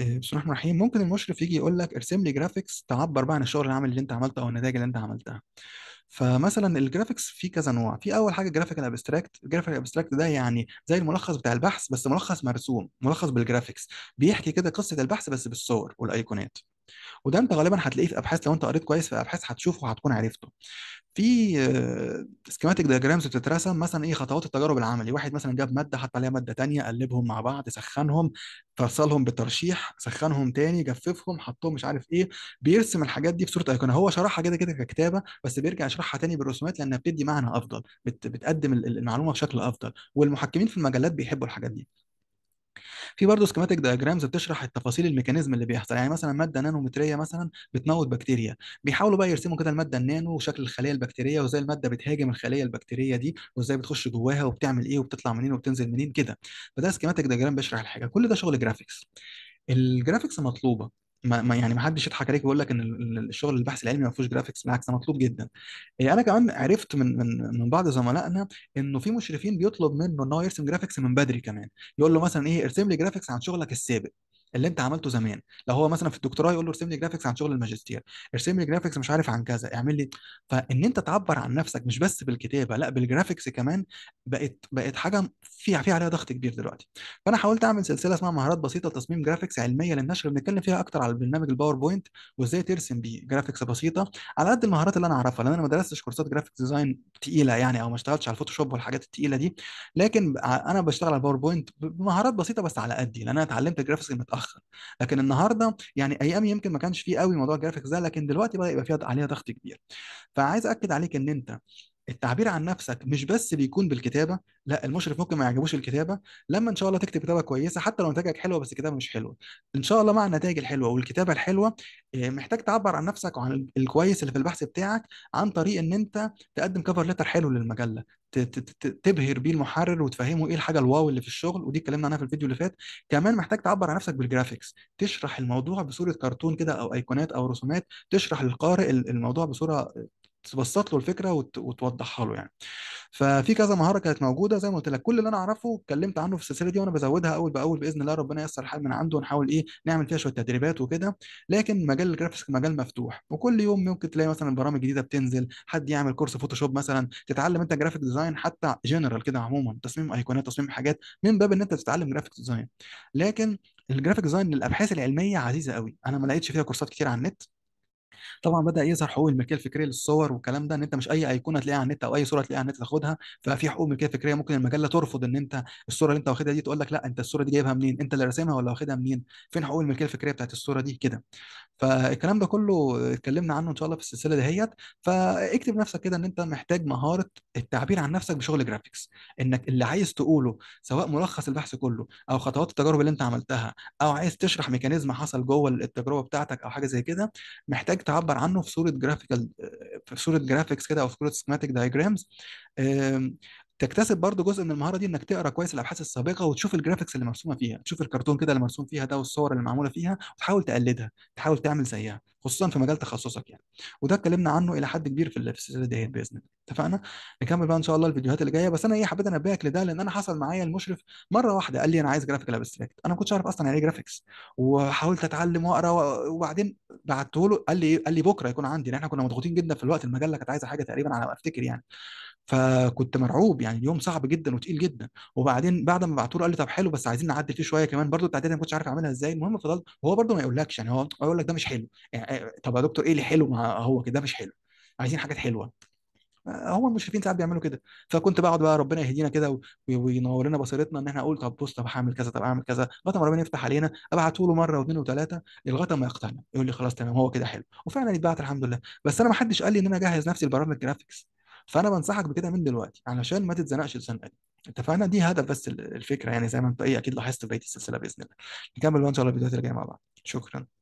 آه، بسم الله الرحمن الرحيم ممكن المشرف يجي يقول لك ارسم لي جرافيكس تعبر بقى عن الشغل العمل اللي انت عملته او النتائج اللي انت عملتها فمثلا الجرافيكس في كذا نوع في اول حاجه جرافيك ابستراكت الجرافيك ابستراكت ده يعني زي الملخص بتاع البحث بس ملخص مرسوم ملخص بالجرافيكس بيحكي كده قصه البحث بس بالصور والايقونات وده انت غالبا هتلاقيه في ابحاث لو انت قريت كويس في ابحاث هتشوفه وهتكون عرفته في سكيماتيك آه، دياجرامز بتترسم مثلا ايه خطوات التجارب العملي واحد مثلا جاب ماده حط عليها ماده تانية قلبهم مع بعض سخنهم فصلهم بالترشيح سخنهم تاني جففهم حطهم مش عارف ايه بيرسم الحاجات دي في صوره ايقونه هو شرحها كده كده ككتابه بس بيرجع يشرحها تاني بالرسومات لانها بتدي معنى افضل بتقدم المعلومه بشكل افضل والمحكمين في المجلات بيحبوا الحاجات دي في برضه سكيماتيك دايجرامز بتشرح التفاصيل الميكانيزم اللي بيحصل يعني مثلا ماده نانومتريه مثلا بتموت بكتيريا بيحاولوا بقى يرسموا كده الماده النانو وشكل الخليه البكتيريه وازاي الماده بتهاجم الخليه البكتيريه دي وازاي بتخش جواها وبتعمل ايه وبتطلع منين وبتنزل منين كده فده سكيماتيك دايجرام بيشرح الحاجه كل ده شغل جرافيكس الجرافيكس مطلوبه ما ما يعني ما حدش يضحك عليك ويقول لك ان الشغل البحث العلمي ما فيهوش جرافيكس بالعكس ده مطلوب جدا إيه، انا كمان عرفت من من من بعض زملائنا انه في مشرفين بيطلب منه ان هو يرسم جرافيكس من بدري كمان يقول له مثلا ايه ارسم لي جرافيكس عن شغلك السابق اللي انت عملته زمان لو هو مثلا في الدكتوراه يقول له ارسم لي جرافيكس عن شغل الماجستير ارسم لي جرافيكس مش عارف عن كذا اعمل لي فان انت تعبر عن نفسك مش بس بالكتابه لا بالجرافيكس كمان بقت بقت حاجه في في عليها ضغط كبير دلوقتي فانا حاولت اعمل سلسله اسمها مهارات بسيطه تصميم جرافيكس علميه للنشر بنتكلم فيها اكتر على البرنامج الباوربوينت وازاي ترسم بيه جرافيكس بسيطه على قد المهارات اللي انا اعرفها لان انا ما درستش كورسات جرافيكس ديزاين تقيله يعني او ما اشتغلتش على الفوتوشوب والحاجات التقيله دي لكن انا بشتغل على الباوربوينت بمهارات بسيطه بس على قدي لان انا اتعلمت الجرافيكس متاخر متاخر لكن النهارده يعني ايام يمكن ما كانش فيه قوي موضوع الجرافيكس ده لكن دلوقتي بدا يبقى فيها عليها ضغط كبير فعايز اكد عليك ان انت التعبير عن نفسك مش بس بيكون بالكتابه لا المشرف ممكن ما يعجبوش الكتابه لما ان شاء الله تكتب كتابه كويسه حتى لو نتائجك حلوه بس الكتابه مش حلوه ان شاء الله مع النتائج الحلوه والكتابه الحلوه آه، محتاج تعبر عن نفسك وعن الكويس اللي في البحث بتاعك عن طريق ان انت تقدم كفر لتر حلو للمجله تبهر بيه المحرر وتفهمه ايه الحاجه الواو اللي في الشغل ودي اتكلمنا عنها في الفيديو اللي فات كمان محتاج تعبر عن نفسك بالجرافيكس تشرح الموضوع بصوره كرتون كده او ايقونات او رسومات تشرح للقارئ الموضوع بصوره تبسط له الفكره وت... وتوضحها له يعني ففي كذا مهاره كانت موجوده زي ما قلت لك كل اللي انا اعرفه اتكلمت عنه في السلسله دي وانا بزودها اول باول باذن الله ربنا ييسر الحال من عنده ونحاول ايه نعمل فيها شويه تدريبات وكده لكن مجال الجرافيكس مجال مفتوح وكل يوم ممكن تلاقي مثلا برامج جديده بتنزل حد يعمل كورس فوتوشوب مثلا تتعلم انت جرافيك ديزاين حتى جنرال كده عموما تصميم ايقونات تصميم حاجات من باب ان انت تتعلم جرافيك ديزاين لكن الجرافيك ديزاين للابحاث العلميه عزيزه قوي انا ما لقيتش فيها كورسات كتير على النت طبعا بدا يظهر حقوق الملكيه الفكريه للصور والكلام ده ان انت مش اي ايقونه تلاقيها على النت او اي صوره تلاقيها على النت تاخدها ففي حقوق ملكيه فكريه ممكن المجله ترفض ان انت الصوره اللي انت واخدها دي تقول لك لا انت الصوره دي جايبها منين انت اللي راسمها ولا واخدها منين فين حقوق الملكيه الفكريه بتاعت الصوره دي كده فالكلام ده كله اتكلمنا عنه ان شاء الله في السلسله دهيت فاكتب نفسك كده ان انت محتاج مهاره التعبير عن نفسك بشغل جرافيكس انك اللي عايز تقوله سواء ملخص البحث كله او خطوات التجارب اللي انت عملتها او عايز تشرح ميكانيزم حصل جوه التجربه بتاعتك او حاجه زي كده محتاج محتاج تعبر عنه في صوره جرافيكال آه، في صوره جرافيكس كده او صوره سكيماتيك دايجرامز تكتسب برضو جزء من المهاره دي انك تقرا كويس الابحاث السابقه وتشوف الجرافيكس اللي مرسومه فيها تشوف الكرتون كده اللي مرسوم فيها ده والصور اللي معموله فيها وتحاول تقلدها تحاول تعمل زيها خصوصا في مجال تخصصك يعني وده اتكلمنا عنه الى حد كبير في السلسله ديت باذن الله اتفقنا نكمل بقى ان شاء الله الفيديوهات اللي جايه بس انا ايه حبيت انبهك لده لان انا حصل معايا المشرف مره واحده قال لي انا عايز جرافيك الابستراكت انا ما كنتش اعرف اصلا يعني ايه جرافيكس وحاولت اتعلم واقرا وبعدين بعته له قال لي إيه، قال لي بكره يكون عندي لان احنا كنا مضغوطين جدا في الوقت المجله كانت عايزه حاجه تقريبا على ما افتكر يعني فكنت مرعوب يعني اليوم صعب جدا وتقيل جدا وبعدين بعد ما بعته له قال لي طب حلو بس عايزين نعدل فيه شويه كمان برضو التعديلات ما كنتش عارف اعملها ازاي المهم فضلت هو برضو ما يقولكش يعني هو يقول لك ده مش حلو يعني طب يا دكتور ايه اللي حلو ما هو كده مش حلو عايزين حاجات حلوه هم المشرفين ساعات بيعملوا كده فكنت بقعد بقى ربنا يهدينا كده وينور لنا بصيرتنا ان احنا اقول طب بص طب هعمل كذا طب اعمل كذا لغايه ما ربنا يفتح علينا ابعته له مره واثنين وثلاثه لغايه ما يقتنع يقول لي خلاص تمام هو كده حلو وفعلا اتبعت الحمد لله بس انا ما حدش قال لي ان انا اجهز نفسي لبرامج جرافيكس فانا بنصحك بكده من دلوقتي علشان ما تتزنقش الزنقه دي اتفقنا دي هدف بس الفكره يعني زي ما انت إيه، اكيد لاحظت في بقيه السلسله باذن الله نكمل بقى ان شاء الله الفيديوهات الجايه مع بعض شكرا